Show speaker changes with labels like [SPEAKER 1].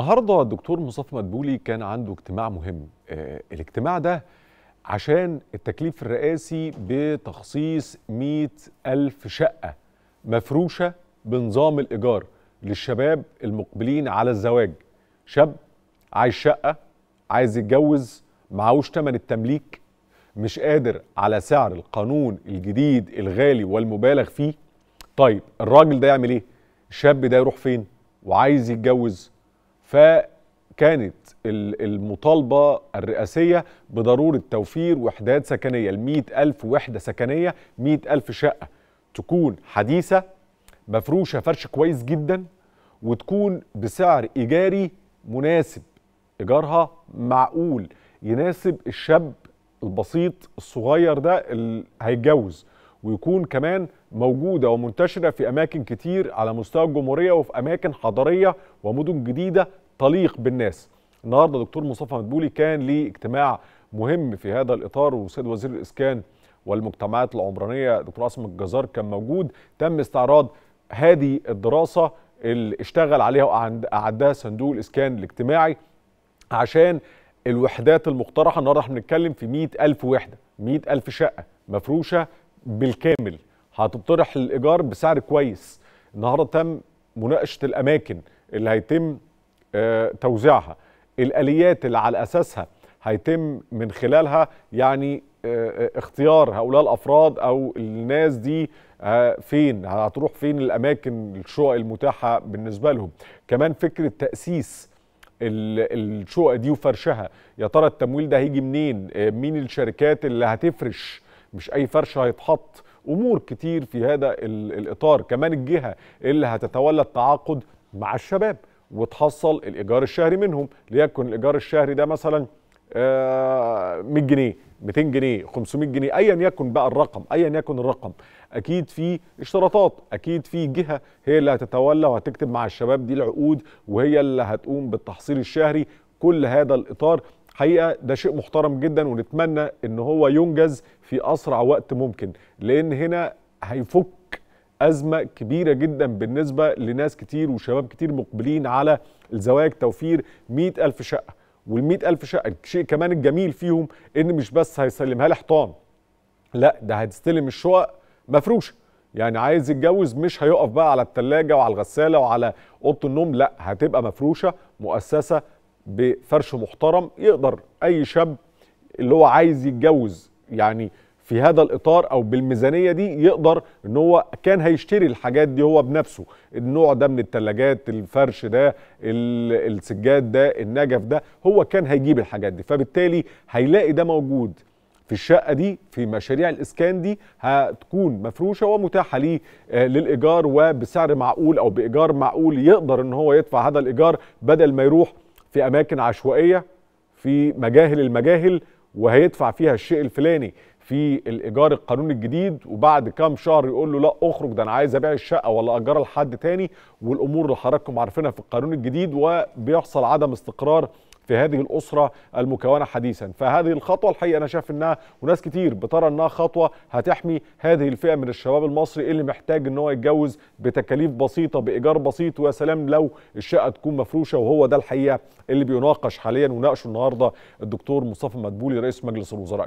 [SPEAKER 1] النهارده الدكتور مصطفى مدبولي كان عنده اجتماع مهم آه الاجتماع ده عشان التكليف الرئاسي بتخصيص مئة ألف شقة مفروشة بنظام الإيجار للشباب المقبلين على الزواج شاب عايز شقة عايز يتجوز معهوش تمن التمليك مش قادر على سعر القانون الجديد الغالي والمبالغ فيه طيب الراجل ده يعمل ايه الشاب ده يروح فين وعايز يتجوز فكانت المطالبة الرئاسية بضرورة توفير وحدات سكنية المئة ألف وحدة سكنية مئة ألف شقة تكون حديثة مفروشة فرش كويس جدا وتكون بسعر إيجاري مناسب إيجارها معقول يناسب الشاب البسيط الصغير ده اللي هيتجوز ويكون كمان موجودة ومنتشرة في أماكن كتير على مستوى الجمهورية وفي أماكن حضرية ومدن جديدة تليق بالناس النهاردة دكتور مصطفى مدبولي كان ليه اجتماع مهم في هذا الإطار وسيد وزير الإسكان والمجتمعات العمرانية دكتور عاصم الجزار كان موجود تم استعراض هذه الدراسة اللي اشتغل عليها وأعدها صندوق الإسكان الاجتماعي عشان الوحدات المقترحة النهاردة احنا بنتكلم في 100000 وحدة 100000 شقة مفروشة بالكامل هتطرح الايجار بسعر كويس النهارده تم مناقشه الاماكن اللي هيتم آه، توزيعها الاليات اللي على اساسها هيتم من خلالها يعني آه، آه، اختيار هؤلاء الافراد او الناس دي فين هتروح فين الاماكن الشقق المتاحه بالنسبه لهم كمان فكره تاسيس الشقق دي وفرشها يا ترى التمويل ده هيجي منين مين الشركات اللي هتفرش مش اي فرش هيتحط امور كتير في هذا الاطار كمان الجهه اللي هتتولى التعاقد مع الشباب وتحصل الايجار الشهري منهم ليكن الايجار الشهري ده مثلا 100 آه، جنيه 200 جنيه 500 جنيه ايا يكن بقى الرقم ايا يكن الرقم اكيد في اشتراطات اكيد في جهه هي اللي هتتولى وهتكتب مع الشباب دي العقود وهي اللي هتقوم بالتحصيل الشهري كل هذا الاطار حقيقه ده شيء محترم جدا ونتمنى ان هو ينجز في اسرع وقت ممكن لان هنا هيفك أزمة كبيرة جدا بالنسبة لناس كتير وشباب كتير مقبلين على الزواج توفير مئة ألف شقة وال ألف شقة الشيء كمان الجميل فيهم إن مش بس هيسلمها لي حطام لا ده هتستلم الشقق مفروشة يعني عايز يتجوز مش هيقف بقى على التلاجة وعلى الغسالة وعلى أوضة النوم لا هتبقى مفروشة مؤسسة بفرش محترم يقدر اي شاب اللي هو عايز يتجوز يعني في هذا الاطار او بالميزانيه دي يقدر ان هو كان هيشتري الحاجات دي هو بنفسه النوع ده من الثلاجات الفرش ده السجاد ده النجف ده هو كان هيجيب الحاجات دي فبالتالي هيلاقي ده موجود في الشقه دي في مشاريع الاسكان دي هتكون مفروشه ومتاحه ليه آه، للايجار وبسعر معقول او بايجار معقول يقدر ان هو يدفع هذا الايجار بدل ما يروح في اماكن عشوائيه في مجاهل المجاهل وهيدفع فيها الشيء الفلاني في الايجار القانوني الجديد وبعد كام شهر يقول له لا اخرج ده انا عايز ابيع الشقه ولا اجرها لحد تاني والامور اللي حضراتكم عارفينها في القانون الجديد وبيحصل عدم استقرار في هذه الاسره المكونه حديثا فهذه الخطوه الحقيقه انا شايف انها وناس كتير بترى انها خطوه هتحمي هذه الفئه من الشباب المصري اللي محتاج ان هو يتجوز بتكاليف بسيطه بايجار بسيط ويا سلام لو الشقه تكون مفروشه وهو ده الحقيقه اللي بيناقش حاليا وناقشه النهارده الدكتور مصطفى مدبولي رئيس مجلس الوزراء